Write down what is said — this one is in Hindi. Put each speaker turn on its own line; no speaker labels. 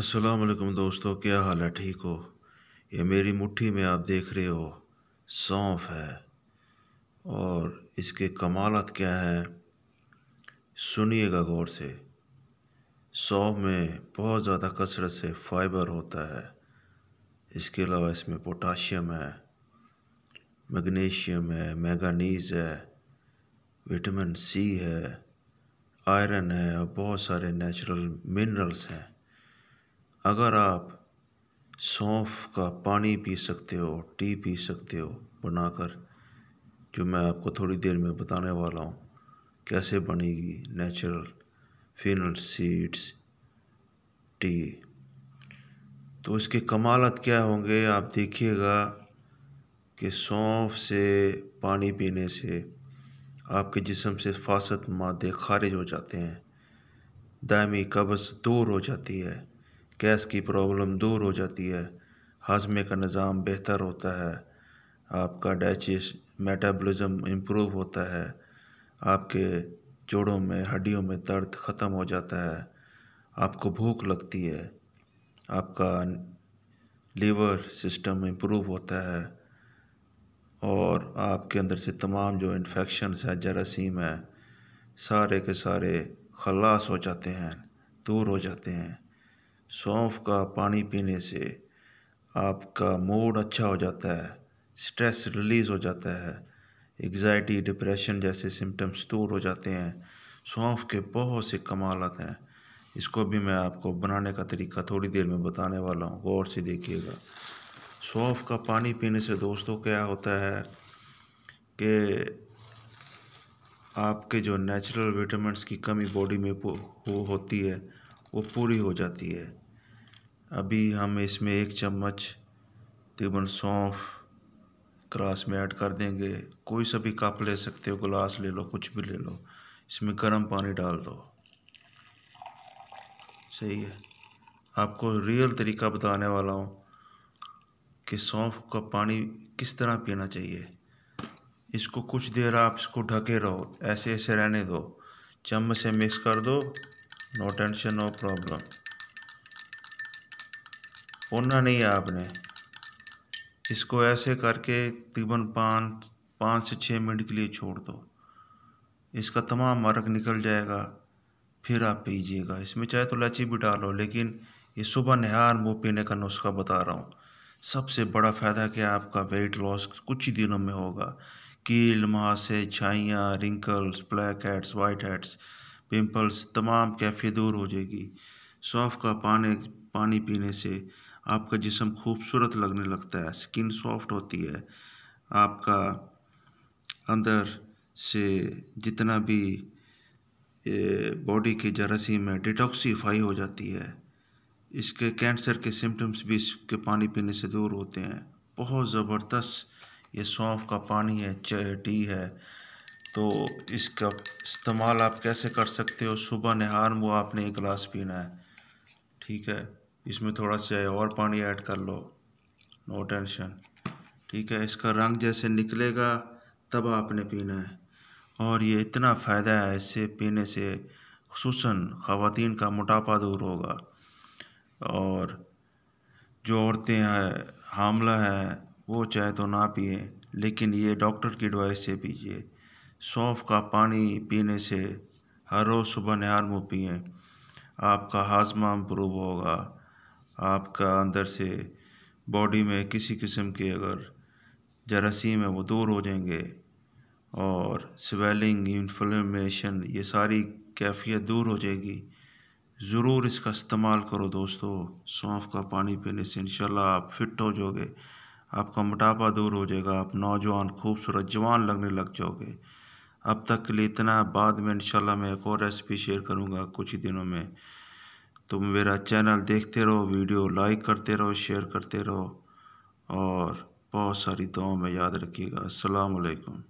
असलम दोस्तों क्या हाल है ठीक हो ये मेरी मुट्ठी में आप देख रहे हो सौंफ है और इसके कमालत क्या है सुनिएगा गौर से सौंफ में बहुत ज़्यादा कसरत से फाइबर होता है इसके अलावा इसमें पोटाशियम है मैग्नीशियम है मैगानीज है विटामिन सी है आयरन है और बहुत सारे नेचुरल मिनरल्स हैं अगर आप सौंफ का पानी पी सकते हो टी पी सकते हो बनाकर जो मैं आपको थोड़ी देर में बताने वाला हूँ कैसे बनेगी नेचुरल फिनल सीड्स टी तो इसके कमालत क्या होंगे आप देखिएगा कि सौंफ से पानी पीने से आपके जिसम से फासत मादे खारिज हो जाते हैं दायमी कब्ज़ दूर हो जाती है गैस की प्रॉब्लम दूर हो जाती है हाजमे का निज़ाम बेहतर होता है आपका डाइजेस मेटाबॉलिज्म इम्प्रूव होता है आपके जोड़ों में हड्डियों में दर्द ख़त्म हो जाता है आपको भूख लगती है आपका लीवर सिस्टम इम्प्रूव होता है और आपके अंदर से तमाम जो इन्फेक्शन्स हैं जरासीम हैं सारे के सारे खलास हो जाते हैं दूर हो जाते हैं सौंफ का पानी पीने से आपका मूड अच्छा हो जाता है स्ट्रेस रिलीज़ हो जाता है एग्ज़ाइटी डिप्रेशन जैसे सिम्टम्स दूर हो जाते हैं सौंफ के बहुत से कमालत हैं इसको भी मैं आपको बनाने का तरीका थोड़ी देर में बताने वाला हूँ गौर से देखिएगा सौंफ का पानी पीने से दोस्तों क्या होता है कि आपके जो नेचुरल विटामिनस की कमी बॉडी में हो, होती है वो पूरी हो जाती है अभी हम इसमें एक चम्मच तकरीबन सौंफ ग्लास में ऐड कर देंगे कोई सा भी कप ले सकते हो गिलास ले लो कुछ भी ले लो इसमें गर्म पानी डाल दो सही है आपको रियल तरीका बताने वाला हूँ कि सौंफ का पानी किस तरह पीना चाहिए इसको कुछ देर आप इसको ढके रहो ऐसे ऐसे रहने दो चम्मच से मिक्स कर दो नो टेंशन नो प्रॉब्लम ओढ़ना नहीं है आपने इसको ऐसे करके तकरीबन पाँच पाँच से छः मिनट के लिए छोड़ दो इसका तमाम अर्क निकल जाएगा फिर आप पीजिएगा इसमें चाहे तो लाची भी डालो लेकिन ये सुबह नहार मुँह पीने का नुस्खा बता रहा हूँ सबसे बड़ा फ़ायदा क्या आपका वेट लॉस कुछ ही दिनों में होगा कील महासे छाइयाँ wrinkles black heads white heads pimples तमाम कैफे दूर हो जाएगी सौंफ का पानी पानी पीने से आपका जिसम खूबसूरत लगने लगता है स्किन सॉफ्ट होती है आपका अंदर से जितना भी बॉडी की जरासीम है डिटॉक्सीफाई हो जाती है इसके कैंसर के सिम्टम्स भी इसके पानी पीने से दूर होते हैं बहुत ज़बरदस्त ये सौंफ का पानी है चाय टी है तो इसका इस्तेमाल आप कैसे कर सकते हो सुबह नहार वो आपने एक गिलास पीना है ठीक है इसमें थोड़ा सा और पानी ऐड कर लो नो टेंशन ठीक है इसका रंग जैसे निकलेगा तब आपने पीना है और ये इतना फ़ायदा है इससे पीने से खूस ख़वान का मोटापा दूर होगा और जो औरतें हैं हामला है वो चाहे तो ना पिए लेकिन ये डॉक्टर की एडवाइस से पीजिए सौंफ का पानी पीने से हर रोज़ सुबह नहार मुँह पिए आपका हाजमा इम्प्रूव होगा आपका अंदर से बॉडी में किसी किस्म के अगर जरासीम है वो दूर हो जाएंगे और स्वेलिंग इन्फ्लेमेशन ये सारी कैफियत दूर हो जाएगी ज़रूर इसका इस्तेमाल करो दोस्तों सौंफ का पानी पीने से इंशाल्लाह आप फिट हो जाओगे आपका मोटापा दूर हो जाएगा आप नौजवान खूबसूरत जवान लगने लग जाओगे अब तक के लिए इतना बाद में इंशाल्लाह मैं एक और रेसिपी शेयर करूँगा कुछ ही दिनों में तुम मेरा चैनल देखते रहो वीडियो लाइक करते रहो शेयर करते रहो और बहुत सारी दुआओं में याद रखिएगा असलकम